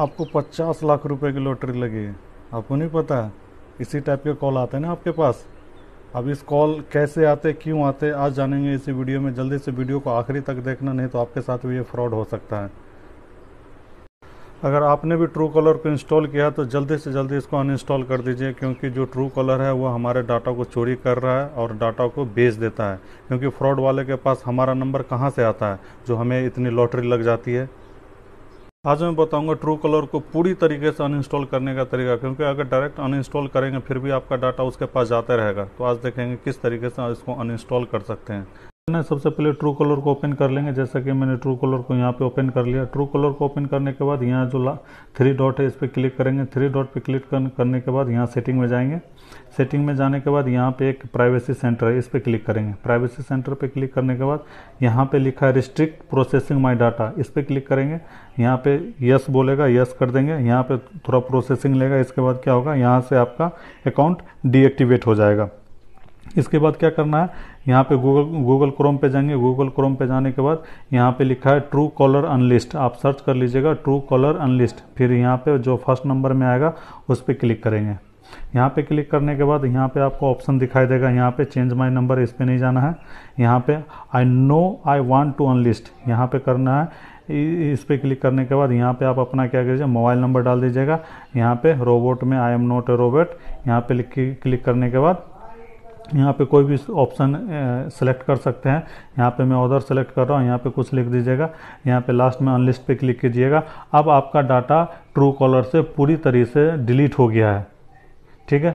आपको पचास लाख रुपए की लॉटरी लगी है आपको नहीं पता इसी टाइप के कॉल आते हैं ना आपके पास अब इस कॉल कैसे आते क्यों आते आज जानेंगे इसी वीडियो में जल्दी से वीडियो को आखिरी तक देखना नहीं तो आपके साथ भी ये फ्रॉड हो सकता है अगर आपने भी ट्रू कॉलर को इंस्टॉल किया तो जल्दी से जल्दी इसको अनइंस्टॉल कर दीजिए क्योंकि जो ट्रू कॉलर है वो हमारे डाटा को चोरी कर रहा है और डाटा को बेच देता है क्योंकि फ्रॉड वाले के पास हमारा नंबर कहाँ से आता है जो हमें इतनी लॉटरी लग जाती है आज मैं बताऊंगा ट्रू कलर को पूरी तरीके से अनइंस्टॉल करने का तरीका क्योंकि अगर डायरेक्ट अनइंस्टॉल करेंगे फिर भी आपका डाटा उसके पास जाता रहेगा तो आज देखेंगे किस तरीके से इसको अनइंस्टॉल कर सकते हैं करना है सबसे पहले ट्रू कलर को ओपन कर लेंगे जैसा कि मैंने ट्रू कलर को यहाँ पे ओपन कर लिया ट्रू कलर को ओपन करने के बाद यहाँ जो थ्री डॉट है इस पर क्लिक करेंगे थ्री डॉट पे क्लिक करने के बाद यहाँ सेटिंग में जाएंगे सेटिंग में जाने के बाद यहाँ पे एक प्राइवेसी सेंटर है इस पर क्लिक करेंगे प्राइवेसी सेंटर पर क्लिक करने के बाद यहाँ पर लिखा है रिस्ट्रिक्ट प्रोसेसिंग माई डाटा इस पर क्लिक करेंगे यहाँ पे यस बोलेगा यस कर देंगे यहाँ पे थोड़ा प्रोसेसिंग लेगा इसके बाद क्या होगा यहाँ से आपका अकाउंट डीएक्टिवेट हो जाएगा इसके बाद क्या करना है यहाँ पे गूगल गूगल क्रोम पे जाएंगे गूगल क्रोम पे जाने के बाद यहाँ पे लिखा है ट्रू कॉलर अनलिस्ट आप सर्च कर लीजिएगा ट्रू कॉलर अनलिस्ट फिर यहाँ पे जो फर्स्ट नंबर में आएगा उस पर क्लिक करेंगे यहाँ पे क्लिक करने के बाद यहाँ पे आपको ऑप्शन दिखाई देगा यहाँ पे चेंज माई नंबर इस पर नहीं जाना है यहाँ पे I know I want to unlist यहाँ पे करना है इस पर क्लिक करने के बाद यहाँ पे आप अपना क्या कीजिए मोबाइल नंबर डाल दीजिएगा यहाँ पे रोबोट में I am not a robot यहाँ पे क्लिक करने के बाद यहाँ पे कोई भी ऑप्शन सेलेक्ट कर सकते हैं यहाँ पे मैं ऑर्डर सेलेक्ट कर रहा हूँ यहाँ पे कुछ लिख दीजिएगा यहाँ पे लास्ट में अनलिस्ट पे क्लिक कीजिएगा अब आपका डाटा ट्रू कॉलर से पूरी तरीके से डिलीट हो गया है ठीक है